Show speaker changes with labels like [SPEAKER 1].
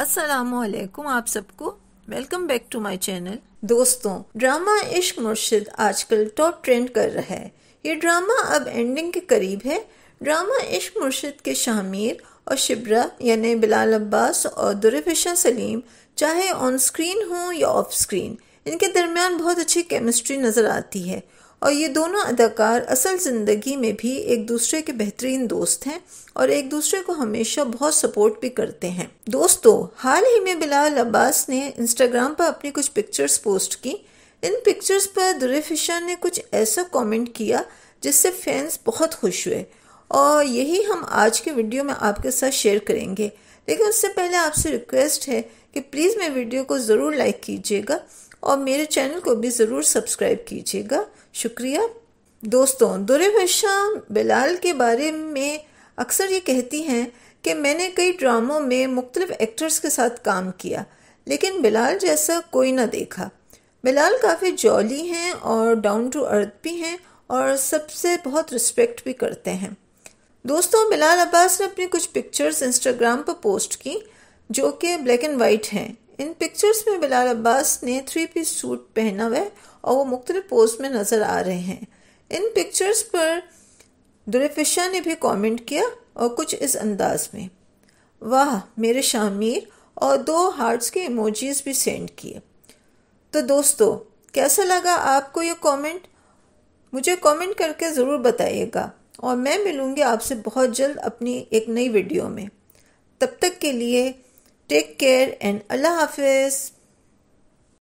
[SPEAKER 1] वालेकुम आप सबको welcome back to my channel दोस्तों ड्रामा इश्क मुर्शिद आजकल टॉप ट्रेंड कर रहा है ये ड्रामा अब एंडिंग के करीब है ड्रामा इश्क मुर्शिद के शामिर और शिब्रा यानी बिलाल अब्बास और दुरफिशा सलीम चाहे ऑन स्क्रीन हो या ऑफ स्क्रीन इनके दरमियान बहुत अच्छी केमिस्ट्री नज़र आती है और ये दोनों अदाकार असल ज़िंदगी में भी एक दूसरे के बेहतरीन दोस्त हैं और एक दूसरे को हमेशा बहुत सपोर्ट भी करते हैं दोस्तों हाल ही में बिलाल अब्बास ने इंस्टाग्राम पर अपनी कुछ पिक्चर्स पोस्ट की इन पिक्चर्स पर फिशा ने कुछ ऐसा कमेंट किया जिससे फैंस बहुत खुश हुए और यही हम आज के वीडियो में आपके साथ शेयर करेंगे लेकिन उससे पहले आपसे रिक्वेस्ट है कि प्लीज़ मेरे वीडियो को ज़रूर लाइक कीजिएगा और मेरे चैनल को भी ज़रूर सब्सक्राइब कीजिएगा शुक्रिया दोस्तों दुरे भाषा बिलाल के बारे में अक्सर ये कहती हैं कि मैंने कई ड्रामों में मुख्तलिफ एक्टर्स के साथ काम किया लेकिन बिलाल जैसा कोई ना देखा बिलाल काफ़ी जॉली हैं और डाउन टू अर्थ भी हैं और सबसे बहुत रिस्पेक्ट भी करते हैं दोस्तों बिलाल अब्बास ने अपनी कुछ पिक्चर्स इंस्टाग्राम पर पोस्ट की जो कि ब्लैक एंड वाइट हैं इन पिक्चर्स में बिलाल अब्बास ने थ्री पीस सूट पहना हुआ है और वो मुख्तलि पोज में नज़र आ रहे हैं इन पिक्चर्स पर दुरफिशा ने भी कमेंट किया और कुछ इस अंदाज में वाह मेरे शामिर और दो हार्ट्स के इमोजीज भी सेंड किए तो दोस्तों कैसा लगा आपको ये कमेंट मुझे कमेंट करके ज़रूर बताइएगा और मैं मिलूँगी आपसे बहुत जल्द अपनी एक नई वीडियो में तब तक के लिए टेक केयर एंड अल्लाह हाफिज़